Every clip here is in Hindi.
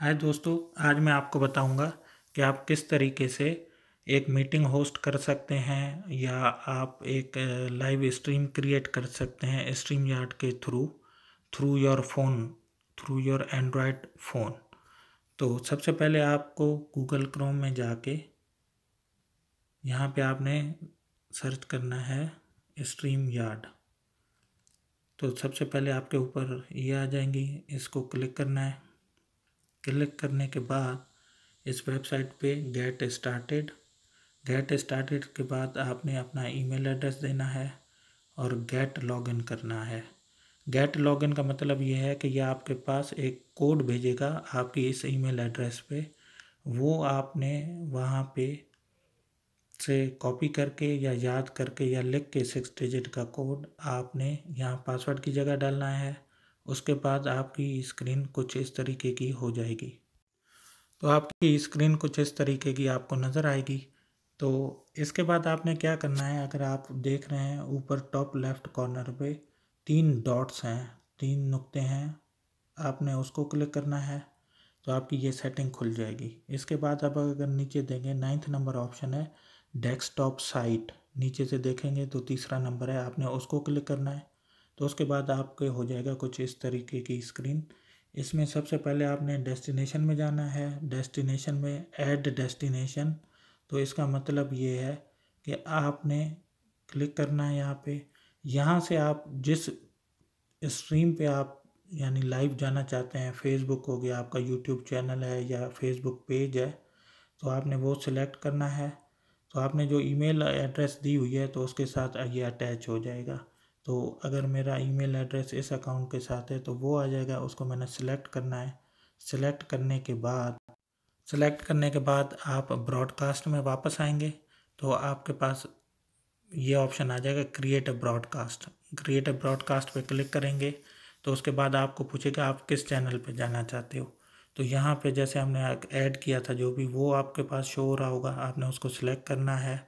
हाय दोस्तों आज मैं आपको बताऊंगा कि आप किस तरीके से एक मीटिंग होस्ट कर सकते हैं या आप एक लाइव स्ट्रीम क्रिएट कर सकते हैं स्ट्रीम यार्ड के through through your phone through your Android phone तो सबसे पहले आपको गूगल क्रोम में जाके यहाँ पे आपने सर्च करना है स्ट्रीम यार्ड तो सबसे पहले आपके ऊपर ये आ जाएंगी इसको क्लिक करना है क्लिक करने के बाद इस वेबसाइट पे गेट स्टार्टेड गेट स्टार्टेड के बाद आपने अपना ईमेल एड्रेस देना है और गेट लॉगिन करना है गेट लॉगिन का मतलब ये है कि यह आपके पास एक कोड भेजेगा आपकी इस ईमेल एड्रेस पे वो आपने वहाँ पे से कॉपी करके या याद करके या लिख के सिक्स डिजिट का कोड आपने यहाँ पासवर्ड की जगह डालना है उसके बाद आपकी स्क्रीन कुछ इस तरीके की हो जाएगी तो आपकी स्क्रीन कुछ इस तरीके की आपको नज़र आएगी तो इसके बाद आपने क्या करना है अगर आप देख रहे हैं ऊपर टॉप लेफ़्ट कॉर्नर पे तीन डॉट्स हैं तीन नुक्ते हैं आपने उसको क्लिक करना है तो आपकी ये सेटिंग खुल जाएगी इसके बाद आप अगर नीचे देंगे नाइन्थ नंबर ऑप्शन है डेस्कटॉप साइट नीचे से देखेंगे तो तीसरा नंबर है आपने उसको क्लिक करना है तो उसके बाद आपके हो जाएगा कुछ इस तरीके की स्क्रीन इसमें सबसे पहले आपने डेस्टिनेशन में जाना है डेस्टिनेशन में ऐड डेस्टिनेशन तो इसका मतलब ये है कि आपने क्लिक करना है यहाँ पे यहाँ से आप जिस स्ट्रीम पे आप यानी लाइव जाना चाहते हैं फेसबुक हो गया आपका यूट्यूब चैनल है या फेसबुक पेज है तो आपने वो सिलेक्ट करना है तो आपने जो ईमेल एड्रेस दी हुई है तो उसके साथ ये अटैच हो जाएगा तो अगर मेरा ईमेल एड्रेस इस अकाउंट के साथ है तो वो आ जाएगा उसको मैंने सेलेक्ट करना है सेलेक्ट करने के बाद सेलेक्ट करने के बाद आप ब्रॉडकास्ट में वापस आएंगे तो आपके पास ये ऑप्शन आ जाएगा create a broadcast create a broadcast पे क्लिक करेंगे तो उसके बाद आपको पूछेगा आप किस चैनल पे जाना चाहते हो तो यहाँ पे जैसे हमने ऐड किया था जो भी वो आपके पास शो हो रहा होगा आपने उसको सिलेक्ट करना है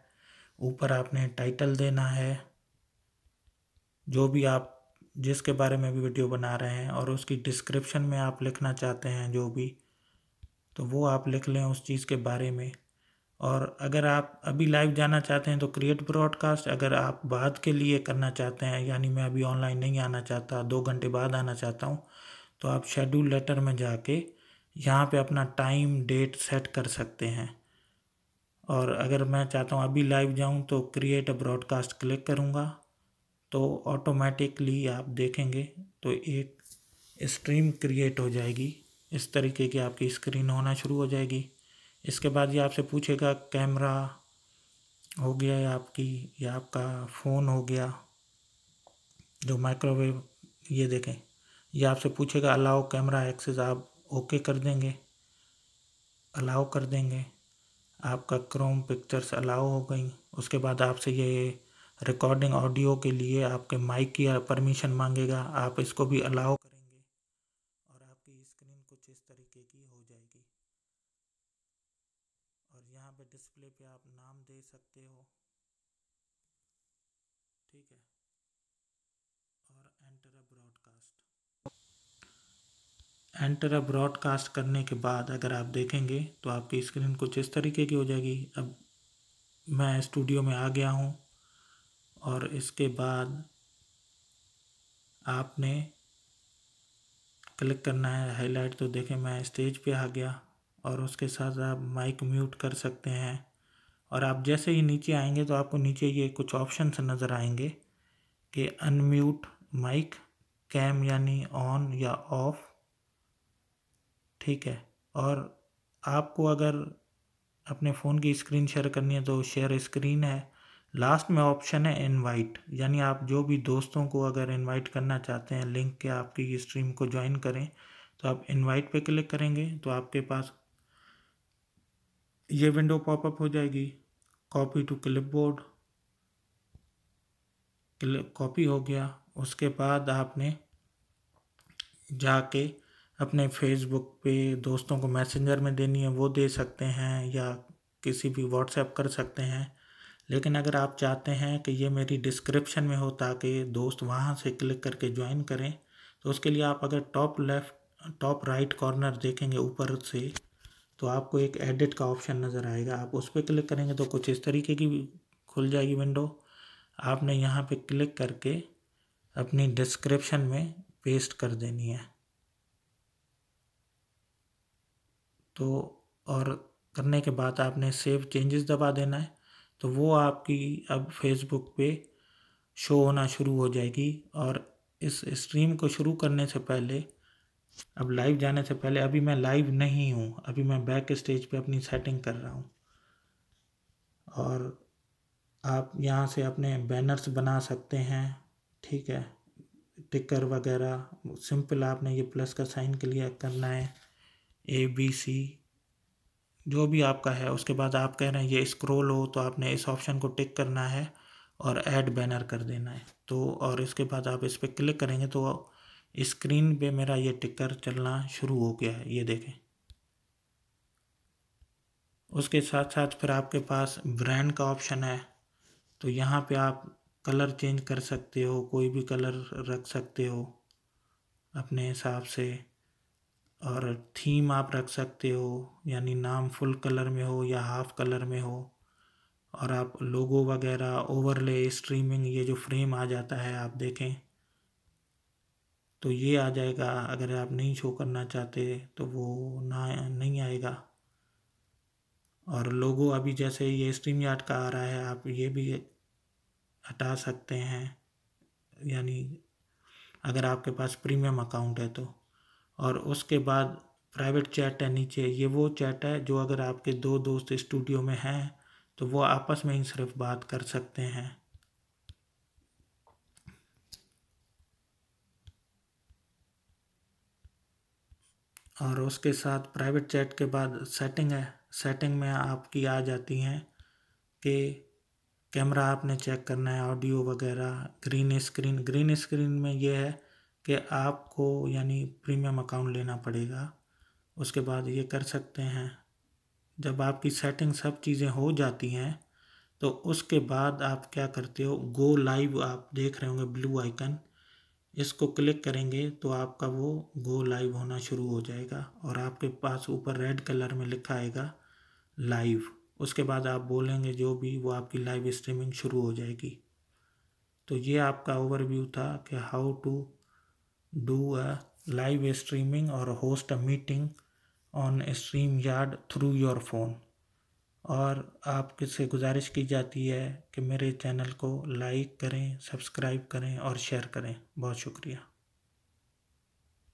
ऊपर आपने टाइटल देना है जो भी आप जिसके बारे में भी वीडियो बना रहे हैं और उसकी डिस्क्रिप्शन में आप लिखना चाहते हैं जो भी तो वो आप लिख लें उस चीज़ के बारे में और अगर आप अभी लाइव जाना चाहते हैं तो क्रिएट ब्रॉडकास्ट अगर आप बाद के लिए करना चाहते हैं यानी मैं अभी ऑनलाइन नहीं आना चाहता दो घंटे बाद आना चाहता हूँ तो आप शेड्यूल लेटर में जाके यहाँ पे अपना टाइम डेट सेट कर सकते हैं और अगर मैं चाहता हूँ अभी लाइव जाऊँ तो क्रिएट अ ब्रॉडकास्ट क्लिक करूँगा तो ऑटोमेटिकली आप देखेंगे तो एक स्ट्रीम क्रिएट हो जाएगी इस तरीके की आपकी स्क्रीन होना शुरू हो जाएगी इसके बाद ये आपसे पूछेगा कैमरा हो गया या आपकी या आपका फ़ोन हो गया जो माइक्रोवेव ये देखें ये आपसे पूछेगा अलाउ कैमरा एक्सेस आप ओके कर देंगे अलाउ कर देंगे आपका क्रोम पिक्चर्स अलाउ हो गई उसके बाद आपसे ये रिकॉर्डिंग ऑडियो के लिए आपके माइक की परमिशन मांगेगा आप इसको भी अलाउ करेंगे और आपकी स्क्रीन कुछ इस तरीके की हो जाएगी और यहाँ पे डिस्प्ले पे आप नाम दे सकते हो ठीक है और enter a broadcast enter a broadcast करने के बाद अगर आप देखेंगे तो आपकी स्क्रीन कुछ इस तरीके की हो जाएगी अब मैं स्टूडियो में आ गया हूँ और इसके बाद आपने क्लिक करना है हाईलाइट तो देखें मैं स्टेज पे आ गया और उसके साथ आप माइक म्यूट कर सकते हैं और आप जैसे ही नीचे आएंगे तो आपको नीचे ये कुछ ऑप्शन नज़र आएंगे कि अनम्यूट माइक कैम यानी ऑन या ऑफ ठीक है और आपको अगर अपने फ़ोन की स्क्रीन शेयर करनी है तो शेयर स्क्रीन है लास्ट में ऑप्शन है इनवाइट यानी आप जो भी दोस्तों को अगर इनवाइट करना चाहते हैं लिंक के आपकी स्ट्रीम को ज्वाइन करें तो आप इनवाइट पे क्लिक करेंगे तो आपके पास ये विंडो पॉपअप हो जाएगी कॉपी टू क्लिपबोर्ड कॉपी हो गया उसके बाद आपने जाके अपने फेसबुक पे दोस्तों को मैसेंजर में देनी है वो दे सकते हैं या किसी भी व्हाट्सएप कर सकते हैं लेकिन अगर आप चाहते हैं कि ये मेरी डिस्क्रिप्शन में हो ताकि दोस्त वहाँ से क्लिक करके ज्वाइन करें तो उसके लिए आप अगर top left top right corner देखेंगे ऊपर से तो आपको एक एडिट का ऑप्शन नज़र आएगा आप उस पर क्लिक करेंगे तो कुछ इस तरीके की खुल जाएगी विंडो आपने यहाँ पे क्लिक करके अपनी डिस्क्रिप्शन में पेस्ट कर देनी है तो और करने के बाद आपने सेव चेंजेस दबा देना है तो वो आपकी अब फेसबुक पे शो होना शुरू हो जाएगी और इस स्ट्रीम को शुरू करने से पहले अब लाइव जाने से पहले अभी मैं लाइव नहीं हूँ अभी मैं बैक स्टेज पे अपनी सेटिंग कर रहा हूँ और आप यहाँ से अपने बैनर्स बना सकते हैं ठीक है टिकर वगैरह सिंपल आपने ये प्लस का साइन के लिए करना है ए बी सी जो भी आपका है उसके बाद आप कह रहे हैं ये स्क्रोल हो तो आपने इस ऑप्शन को टिक करना है और ऐड बैनर कर देना है तो और इसके बाद आप इस पर क्लिक करेंगे तो स्क्रीन पे मेरा ये टिकर चलना शुरू हो गया है ये देखें उसके साथ साथ फिर आपके पास ब्रांड का ऑप्शन है तो यहाँ पे आप कलर चेंज कर सकते हो कोई भी कलर रख सकते हो अपने हिसाब से और थीम आप रख सकते हो यानी नाम फुल कलर में हो या हाफ़ कलर में हो और आप लोगो वगैरह ओवरले स्ट्रीमिंग ये जो फ्रेम आ जाता है आप देखें तो ये आ जाएगा अगर आप नहीं शो करना चाहते तो वो ना नहीं आएगा और लोगो अभी जैसे ये स्ट्रीम यार्ड का आ रहा है आप ये भी हटा सकते हैं यानी अगर आपके पास प्रीमियम अकाउंट है तो और उसके बाद प्राइवेट चैट है नीचे ये वो चैट है जो अगर आपके दो दोस्त स्टूडियो में हैं तो वो आपस में ही सिर्फ बात कर सकते हैं और उसके साथ प्राइवेट चैट के बाद सेटिंग है सेटिंग में आपकी आ जाती हैं कि कैमरा आपने चेक करना है ऑडियो वगैरह ग्रीन स्क्रीन ग्रीन स्क्रीन में ये है कि आपको यानी प्रीमियम अकाउंट लेना पड़ेगा उसके बाद ये कर सकते हैं जब आपकी सेटिंग सब चीज़ें हो जाती हैं तो उसके बाद आप क्या करते हो गो लाइव आप देख रहे होंगे ब्लू आइकन इसको क्लिक करेंगे तो आपका वो गो लाइव होना शुरू हो जाएगा और आपके पास ऊपर रेड कलर में लिखा आएगा लाइव उसके बाद आप बोलेंगे जो भी वो आपकी लाइव स्ट्रीमिंग शुरू हो जाएगी तो ये आपका ओवरव्यू था कि how to do a live streaming or host a meeting on StreamYard through your phone और आपके से गुजारिश की जाती है कि मेरे चैनल को लाइक करें सब्सक्राइब करें और शेयर करें बहुत शुक्रिया